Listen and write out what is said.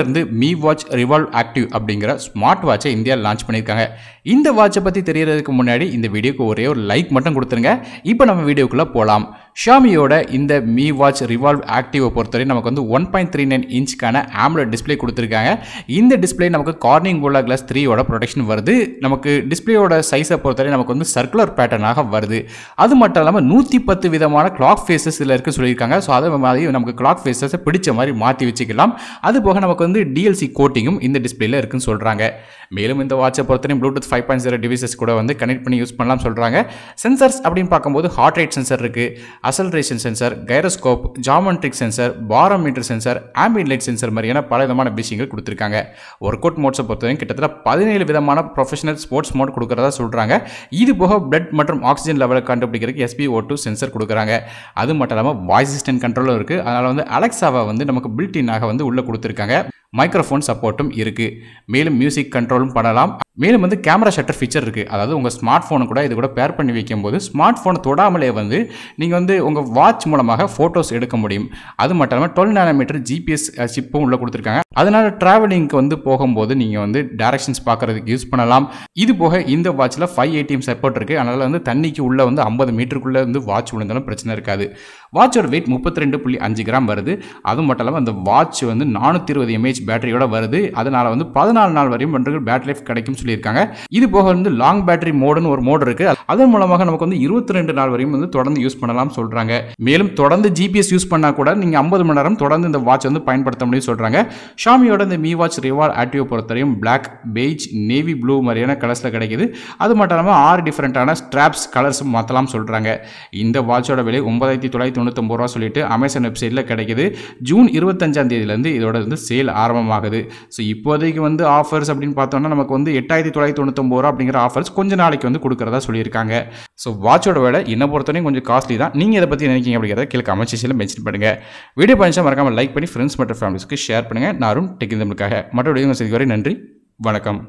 இருந்து Mi watch revolve active அப்படிங்கிற smart வாட்சை இந்தியா லான்ச் பண்ணியிருக்காங்க இந்த வாட்சை பற்றி தெரியறதுக்கு முன்னாடி இந்த வீடியோக்கு ஒரே ஒரு லைக் மட்டும் கொடுத்துருங்க இப்போ நம்ம வீடியோக்குள்ளே போகலாம் ஷாமியோட இந்த மீ வாட்ச் ரிவால்வ் ஆக்டிவை பொறுத்தவரை நமக்கு வந்து ஒன் பாயிண்ட் த்ரீ நைன் இன்ச்சுக்கான ஆம்லெட் டிஸ்பிளே கொடுத்துருக்காங்க இந்த டிஸ்பிளே நமக்கு கார்னிங் கோலா கிளாஸ் த்ரீயோட ப்ரொடக்ஷன் வருது நமக்கு டிஸ்பிளேயோட சைஸை பொறுத்தவரை நமக்கு வந்து சர்க்குலர் பேட்டர்னாக வருது அது மட்டும் இல்லாமல் நூற்றி பத்து விதமான கிளாக் ஃபேஸஸ் இதில் இருக்குது சொல்லியிருக்காங்க ஸோ அதே மாதிரி நமக்கு கிளாக் ஃபேஸஸை பிடிச்ச மாதிரி மாற்றி வச்சுக்கலாம் அது போக நமக்கு வந்து டிஎல்சி கோட்டிங்கும் இந்த டிஸ்பிளேயில் இருக்குன்னு சொல்கிறாங்க மேலும் இந்த வாட்சை பொறுத்தவரை Bluetooth five point zero devices கூட வந்து கனெக்ட் பண்ணி யூஸ் பண்ணலாம்னு சொல்கிறாங்க சென்சர்ஸ் அப்படின்னு பார்க்கும்போது ஹார்ட் ரேட் சென்சர் இருக்குது acceleration sensor gyroscope geometric sensor barometer sensor ambient light sensor மாதிரியான பல விதமான விஷயங்கள் கொடுத்துருக்காங்க ஒர்க் அவுட் மோட்ஸை பொறுத்தவரைக்கும் கிட்டத்தட்ட பதினேழு விதமான ப்ரொஃபஷனல் ஸ்போர்ட்ஸ் மோட் கொடுக்குறதா சொல்கிறாங்க இது போக பிளட் மற்றும் ஆக்சிஜன் லெவலை கண்டுபிடிக்கிறதுக்கு எஸ்பி ஓ டூ சென்சர் கொடுக்குறாங்க அது மட்டும் இல்லாமல் வாய்ஸ் அசிஸ்டன்ட் கண்ட்ரோலும் இருக்குது அதனால் வந்து அலெக்ஸாவை வந்து நமக்கு இன்னாக வந்து உள்ளே கொடுத்துருக்காங்க மைக்ரோஃபோன் சப்போர்ட்டும் இருக்குது மேலும் மியூசிக் கண்ட்ரோலும் பண்ணலாம் மேலும் வந்து கேமரா ஷட்டர் ஃபீச்சர் இருக்குது அதாவது உங்கள் ஸ்மார்ட் ஃபோனு கூட இது கூட பேர் பண்ணி வைக்கும்போது ஸ்மார்ட் ஃபோனை தொடாமலே வந்து நீங்கள் வந்து உங்கள் வாட்ச் மூலமாக ஃபோட்டோஸ் எடுக்க முடியும் அது மட்டும் இல்லாமல் டுவெல் நேனோமீட்டர் ஜிபிஎஸ் சிப்பும் உள்ளே கொடுத்துருக்காங்க அதனால் ட்ராவலிங்க்கு வந்து போகும்போது நீங்கள் வந்து டேரக்ஷன்ஸ் பார்க்குறதுக்கு யூஸ் பண்ணலாம் இது போக இந்த வாட்சில் ஃபைவ் ஏடிஎம் சப்போர்ட் இருக்குது அதனால் வந்து தண்ணிக்கு உள்ளே வந்து ஐம்பது மீட்டருக்குள்ளே வந்து வாட்ச் விழுந்தாலும் பிரச்சனை இருக்காது வாட்சோட வெயிட் முப்பத்தி ரெண்டு புள்ளி அஞ்சு கிராம் வருது அது மட்டும் இல்லாமல் அந்த வாட்ச் வந்து நானூற்றி இருபது எம்ஏஹெச் பேட்டரியோட வருது அதனால் வந்து பதினாலு நாள் வரையும் பண்ணுறது பேட்டரி லைஃப் கிடைக்கும் சொல்லியிருக்காங்க இது போக வந்து லாங் பேட்டரி மோடுன்னு ஒரு மோடு இருக்கு அதன் மூலமாக நமக்கு வந்து இருபத்தி ரெண்டு நாள் வரையும் வந்து தொடர்ந்து யூஸ் பண்ணலாம் சொல்றாங்க மேலும் தொடர்ந்து ஜிபிஎஸ் யூஸ் பண்ணா கூட நீங்க ஐம்பது மணி நேரம் தொடர்ந்து இந்த வாட்ச் வந்து பயன்படுத்த முடியும் சொல்றாங்க ஷாமியோட இந்த மீ வாட்ச் ரிவால் ஆக்டிவ் பொறுத்தவரையும் பிளாக் பெய்ஜ் நேவி ப்ளூ மாதிரியான கலர்ஸில் கிடைக்குது அது மட்டும் இல்லாமல் ஆறு டிஃப்ரெண்ட்டான ஸ்ட்ராப்ஸ் கலர்ஸ் மாற்றலாம் சொல்றாங்க இந்த வாட்சோட விலை ஒன்பதாயிரத்தி தொள்ளாயிரத்தி தொண்ணூத்தொம்பது ரூபா சொல்லிட்டு அமேசான் வெப்சைட்டில் கிடைக்குது ஜூன் இருபத்தஞ்சாம் தேதியிலிருந்து இதோட வந்து சேல் ஆரம்பமாகுது ஸோ இப்போதைக்கு வந்து ஆஃபர்ஸ் அப்படின்னு பார்த்தோம்னா நமக்கு வந்து எட்டாயிரத்தி எட்டாயிரத்தி தொள்ளாயிரத்தி தொண்ணூத்தொம்பது ரூபா அப்படிங்கிற ஆஃபர்ஸ் கொஞ்ச நாளைக்கு வந்து கொடுக்குறதா சொல்லியிருக்காங்க ஸோ வாட்சோட விலை என்ன பொறுத்தவரையும் கொஞ்சம் காஸ்ட்லி தான் நீங்கள் இதை பற்றி நினைக்கிங்க அப்படிங்கிறத கீழே கமெண்ட் மென்ஷன் பண்ணுங்கள் வீடியோ பண்ணிச்சா மறக்காமல் லைக் பண்ணி ஃப்ரெண்ட்ஸ் மற்றும் ஃபேமிலிஸ்க்கு ஷேர் பண்ணுங்கள் நானும் டெக்கிந்தமிழுக்காக செய்தி வரை நன்றி வணக்கம்